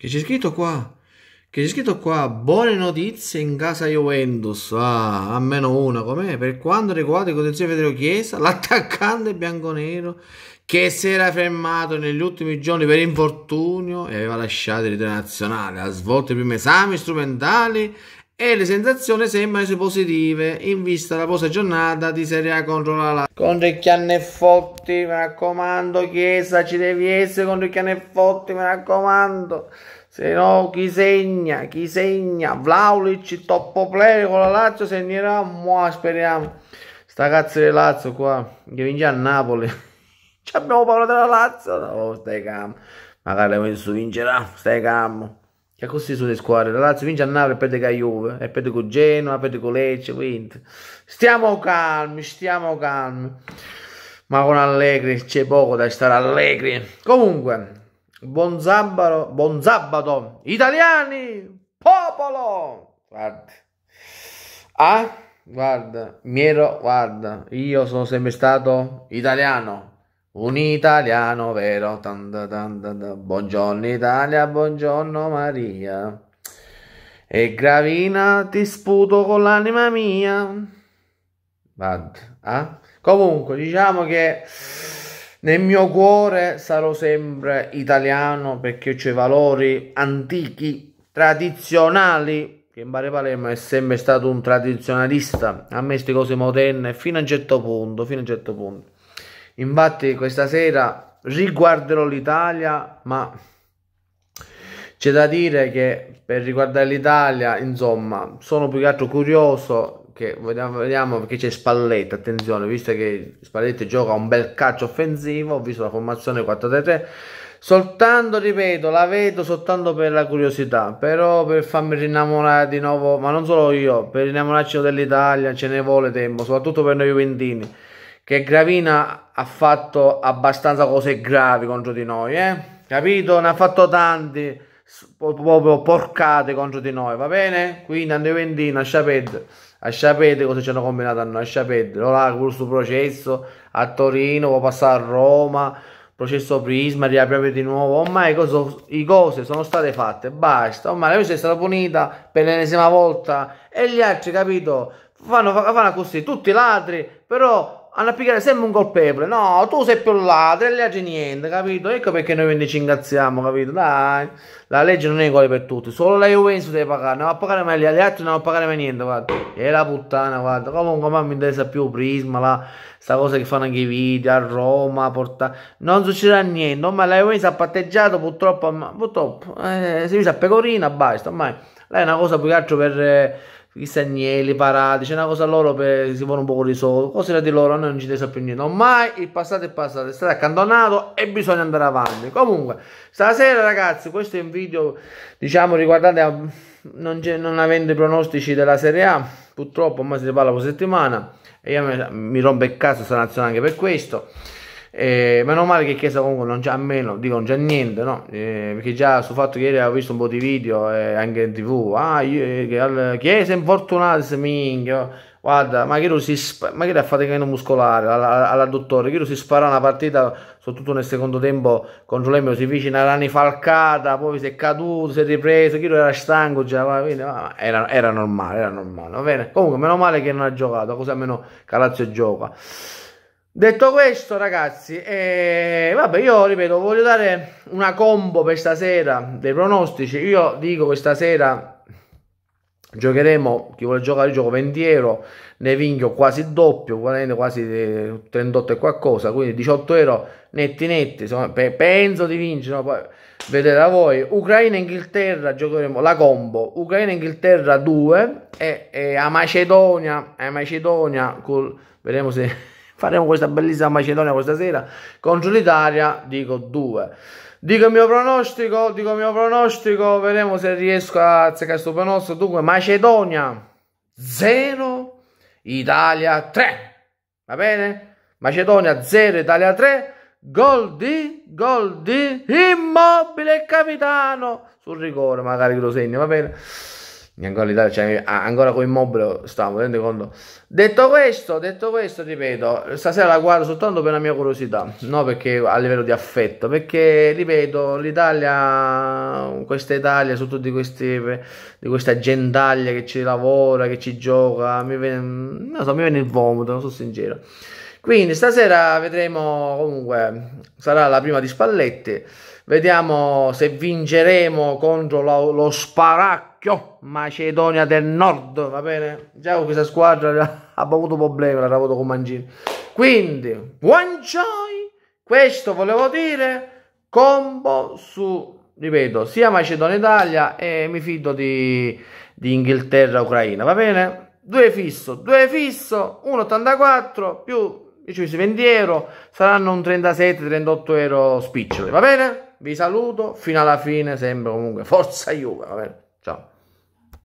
Che c'è scritto qua? Che c'è scritto qua? Buone notizie in casa Juventus. Ah, a meno una, com'è? Per quanto riguarda il condizione Federico Chiesa, l'attaccante bianconero che si era fermato negli ultimi giorni per infortunio e aveva lasciato l'idea nazionale. Ha svolto i primi esami strumentali e le sensazioni sembrano positive in vista della posa giornata di Serie A contro la Lazio. Contro i Chianefotti, mi raccomando, Chiesa ci devi essere contro i Chianefotti, mi raccomando. Se no, chi segna, chi segna, Vlaulic, toppo player con la Lazio segnerà, mua, speriamo. Sta cazzo di Lazio qua, che vince a Napoli. Ci abbiamo paura della Lazio? No, stai calmo. Magari questo vincerà, stai calmo che così sono le squadre. La Lazio vince a Napoli e perde con Juve, e perde con Genoa, perde con Lecce, quindi stiamo calmi, stiamo calmi. Ma con Allegri c'è poco da stare allegri. Comunque, buon sabato, buon sabato, italiani, popolo! Guarda. Ah, guarda, mi guarda, io sono sempre stato italiano, un italiano vero. Tan, tan, tan, buongiorno Italia, buongiorno Maria. E gravina ti sputo con l'anima mia. Vado. Eh? Comunque, diciamo che nel mio cuore sarò sempre italiano perché c'è valori antichi, tradizionali. Che in Bari Palermo è sempre stato un tradizionalista. A me queste cose moderne fino a un certo punto, fino a un certo punto. Infatti questa sera riguarderò l'Italia, ma c'è da dire che per riguardare l'Italia, insomma, sono più che altro curioso che vediamo, vediamo perché c'è Spalletti, attenzione, visto che Spalletti gioca un bel calcio offensivo, ho visto la formazione 4-3-3 soltanto ripeto la vedo soltanto per la curiosità però per farmi rinnamorare di nuovo ma non solo io per rinnamorarci dell'Italia ce ne vuole tempo soprattutto per noi Juventini che Gravina ha fatto abbastanza cose gravi contro di noi, eh? capito? Ne ha fatto tanti, proprio porcate contro di noi, va bene? Quindi andiamo in Dino, sapete, sapete cosa ci hanno combinato a noi, a sapete, allora questo processo a Torino, può passare a Roma, processo Prisma, riapriamo di nuovo, ormai cose, le cose sono state fatte, basta, ormai la mia è stata punita per l'ennesima volta e gli altri, capito? Fanno, fanno così, tutti ladri, però hanno applicato sempre un colpevole. No, tu sei più ladro e le agi niente, capito? Ecco perché noi quindi ci ingazziamo, capito? Dai, la legge non è uguale per tutti. Solo la Juventus deve pagare, non va a pagare mai gli altri, non va a pagare mai niente, guarda. E la puttana, guarda. Comunque, ma mi interessa più Prisma, la, sta cosa che fanno anche i video a Roma, porta... Non succederà niente, ma la Juventus ha patteggiato, purtroppo, ma, purtroppo, eh, si usa a pecorina, basta, ormai. Lei è una cosa più che altro per... Eh, chissà stagnelli, parati, c'è una cosa loro per, si vuole un po' di i soldi, cose di loro, noi non ci interessa più niente, ormai il passato è passato, è stato accantonato e bisogna andare avanti. Comunque, stasera ragazzi, questo è un video, diciamo, riguardante, a, non, non, avendo i pronostici della Serie A, purtroppo ormai si parla per settimana, e io mi, mi rompo il caso, sta nazionale anche per questo. Eh, meno male che Chiesa comunque non c'è, almeno dico non c'è niente, no? Eh, perché già sul fatto che ieri avevo visto un po' di video eh, anche in tv, ah, io, eh, Chiesa infortunato, minchia, guarda, ma che si sp- ma che ha faticamento muscolare alla, alla dottore, che si spara una partita soprattutto nel secondo tempo contro l'Emio, si vicina una ranifalcata, poi si è caduto, si è ripreso, Chiro era stanco già, va bene, ma era, era normale, era normale, va bene? Comunque meno male che non ha giocato, così almeno Calazzo gioca. Detto questo, ragazzi, eh, vabbè, io ripeto, voglio dare una combo per stasera dei pronostici. Io dico che stasera giocheremo, chi vuole giocare, gioco 20 euro, ne vinco quasi il doppio, quasi 38 eh, e qualcosa, quindi 18 euro netti netti, insomma, pe penso di vincere, no? poi vedete da voi. Ucraina-Inghilterra giocheremo la combo, Ucraina-Inghilterra 2 e, e, a Macedonia, a Macedonia, col, vedremo se faremo questa bellissima Macedonia questa sera contro l'Italia dico 2 dico il mio pronostico dico il mio pronostico vediamo se riesco a azzeccare questo pronostico dunque Macedonia 0 Italia 3 va bene Macedonia 0 Italia 3 gol di gol di immobile capitano sul rigore magari lo segno va bene cioè, ancora l'Italia, cioè, ancora con Immobile stavo tenendo conto. Detto questo, detto questo, ripeto, stasera la guardo soltanto per la mia curiosità, no perché a livello di affetto, perché ripeto, l'Italia, questa Italia, su tutti questi, di questa gentaglia che ci lavora, che ci gioca, mi viene, non so, mi viene il vomito, non so sincero. Quindi stasera vedremo comunque, sarà la prima di Spalletti, vediamo se vinceremo contro lo, lo Sparacchio Macedonia del Nord, va bene? Già con questa squadra ha avuto problemi, l'ha avuto con Mangini. Quindi, buon joy, questo volevo dire, combo su ripeto, sia Macedonia Italia e mi fido di, di Inghilterra Ucraina, va bene? Due fisso, due fisso, 1,84 più 10 20 euro saranno un 37-38 euro spiccioli, va bene? Vi saluto, fino alla fine sempre comunque, forza Juve, va bene? Ciao.